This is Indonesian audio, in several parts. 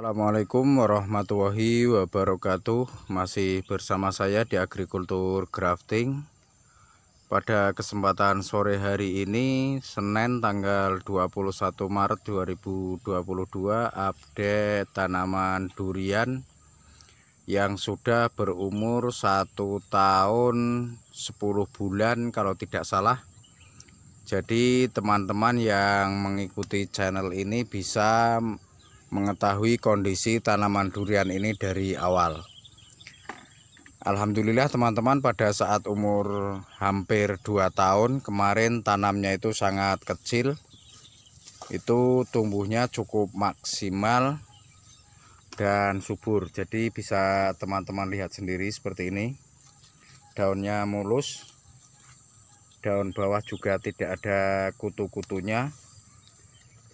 Assalamualaikum warahmatullahi wabarakatuh Masih bersama saya di Agrikultur Grafting Pada kesempatan sore hari ini Senin tanggal 21 Maret 2022 Update tanaman durian Yang sudah berumur 1 tahun 10 bulan kalau tidak salah jadi teman-teman yang mengikuti channel ini bisa mengetahui kondisi tanaman durian ini dari awal. Alhamdulillah teman-teman pada saat umur hampir 2 tahun kemarin tanamnya itu sangat kecil. Itu tumbuhnya cukup maksimal dan subur. Jadi bisa teman-teman lihat sendiri seperti ini. Daunnya mulus. Daun bawah juga tidak ada kutu-kutunya.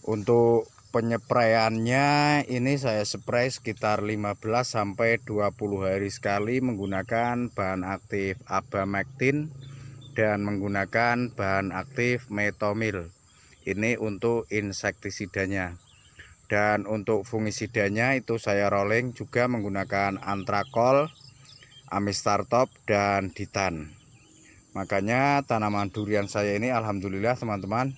Untuk penyepraiannya ini saya spray sekitar 15 sampai 20 hari sekali menggunakan bahan aktif abamectin dan menggunakan bahan aktif metomil ini untuk insektisidanya dan untuk fungisidanya itu saya rolling juga menggunakan antrakol amistartop dan ditan makanya tanaman durian saya ini alhamdulillah teman-teman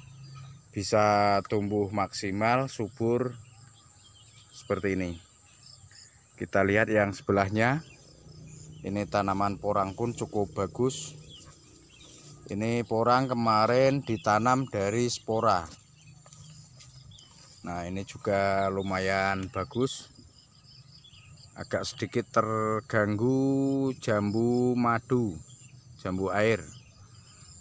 bisa tumbuh maksimal subur seperti ini kita lihat yang sebelahnya ini tanaman porang pun cukup bagus ini porang kemarin ditanam dari spora nah ini juga lumayan bagus agak sedikit terganggu jambu madu jambu air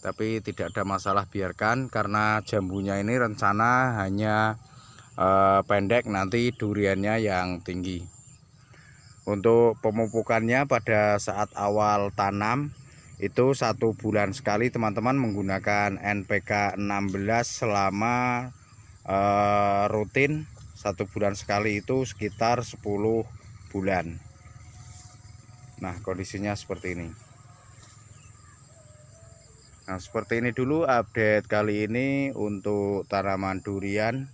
tapi tidak ada masalah biarkan karena jambunya ini rencana hanya eh, pendek nanti duriannya yang tinggi untuk pemupukannya pada saat awal tanam itu satu bulan sekali teman-teman menggunakan NPK 16 selama eh, rutin satu bulan sekali itu sekitar 10 bulan Nah kondisinya seperti ini Nah seperti ini dulu update kali ini untuk tanaman durian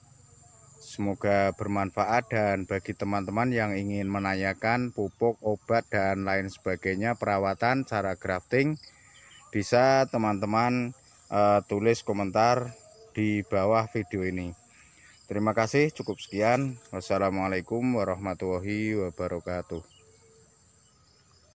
Semoga bermanfaat dan bagi teman-teman yang ingin menanyakan pupuk, obat, dan lain sebagainya Perawatan, cara grafting Bisa teman-teman uh, tulis komentar di bawah video ini Terima kasih cukup sekian Wassalamualaikum warahmatullahi wabarakatuh